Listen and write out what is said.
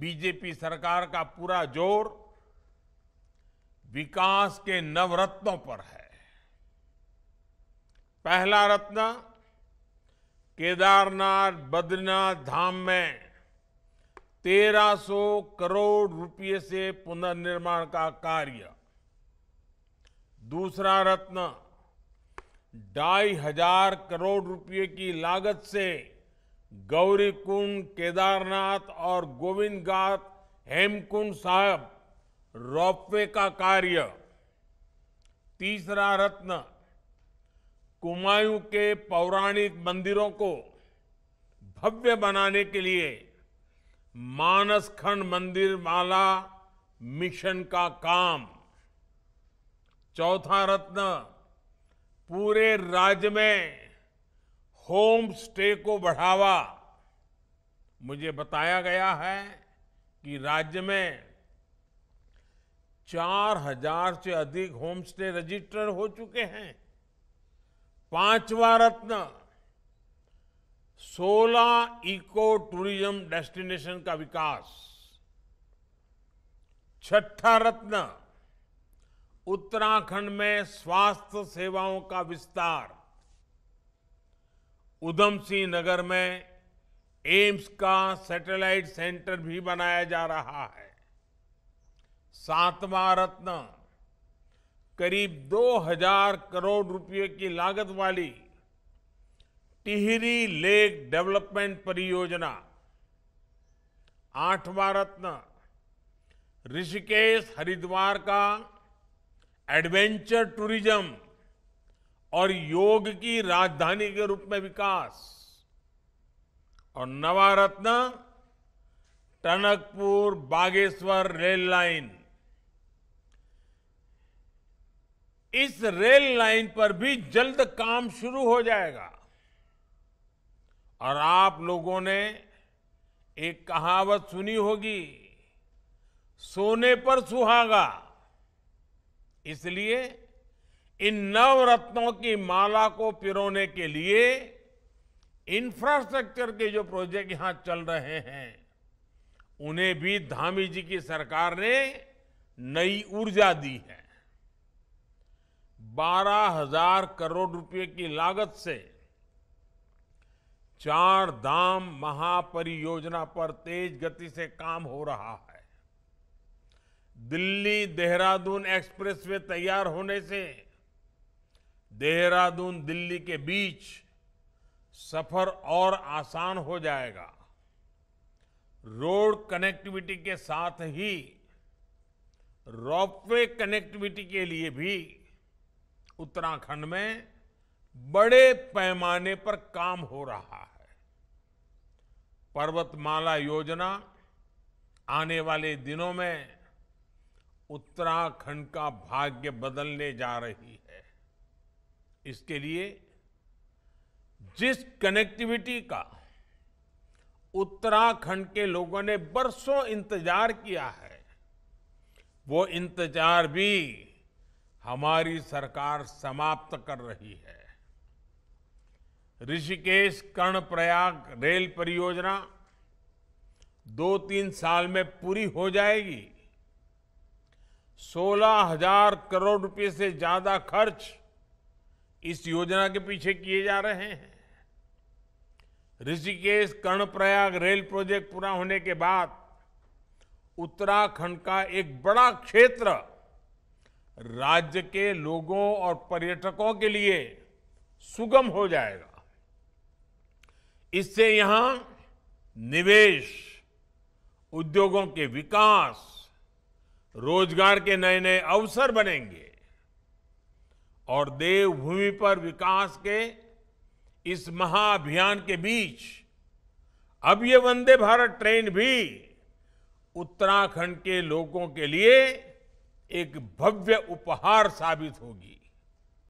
BJP सरकार का पूरा जोर विकास के नवरत्नों पर है पहला रत्न केदारनाथ बद्रीनाथ धाम में 1300 करोड़ रुपए से पुनर्निर्माण का कार्य दूसरा रत्न ढाई हजार करोड़ रुपए की लागत से गौरीकुंड केदारनाथ और गोविंद घाट हेमकुंड साहब रोपवे का कार्य तीसरा रत्न कुमायूं के पौराणिक मंदिरों को भव्य बनाने के लिए मानसखंड मंदिर माला मिशन का काम चौथा रत्न पूरे राज्य में होम स्टे को बढ़ावा मुझे बताया गया है कि राज्य में चार हजार से अधिक होम स्टे रजिस्टर हो चुके हैं पांचवा रत्न सोलह इको टूरिज्म डेस्टिनेशन का विकास छठा रत्न उत्तराखंड में स्वास्थ्य सेवाओं का विस्तार उधम सिंह नगर में एम्स का सैटेलाइट सेंटर भी बनाया जा रहा है सातवां रत्न करीब 2000 करोड़ रुपए की लागत वाली टिहरी लेक डेवलपमेंट परियोजना आठवां रत्न ऋषिकेश हरिद्वार का एडवेंचर टूरिज्म और योग की राजधानी के रूप में विकास और नवारत्न टनकपुर बागेश्वर रेल लाइन इस रेल लाइन पर भी जल्द काम शुरू हो जाएगा और आप लोगों ने एक कहावत सुनी होगी सोने पर सुहागा इसलिए इन नव रत्नों की माला को पिरोने के लिए इंफ्रास्ट्रक्चर के जो प्रोजेक्ट यहां चल रहे हैं उन्हें भी धामी जी की सरकार ने नई ऊर्जा दी है बारह हजार करोड़ रुपए की लागत से चार धाम महापरियोजना पर तेज गति से काम हो रहा है दिल्ली देहरादून एक्सप्रेसवे तैयार होने से देहरादून दिल्ली के बीच सफर और आसान हो जाएगा रोड कनेक्टिविटी के साथ ही रॉपवे कनेक्टिविटी के लिए भी उत्तराखंड में बड़े पैमाने पर काम हो रहा है पर्वतमाला योजना आने वाले दिनों में उत्तराखंड का भाग्य बदलने जा रही है इसके लिए जिस कनेक्टिविटी का उत्तराखंड के लोगों ने बरसों इंतजार किया है वो इंतजार भी हमारी सरकार समाप्त कर रही है ऋषिकेश कर्णप्रयाग रेल परियोजना दो तीन साल में पूरी हो जाएगी सोलह हजार करोड़ रुपए से ज्यादा खर्च इस योजना के पीछे किए जा रहे हैं ऋषिकेश कर्णप्रयाग रेल प्रोजेक्ट पूरा होने के बाद उत्तराखंड का एक बड़ा क्षेत्र राज्य के लोगों और पर्यटकों के लिए सुगम हो जाएगा इससे यहां निवेश उद्योगों के विकास रोजगार के नए नए अवसर बनेंगे और देवभूमि पर विकास के इस महाअभियान के बीच अब ये वंदे भारत ट्रेन भी उत्तराखंड के लोगों के लिए एक भव्य उपहार साबित होगी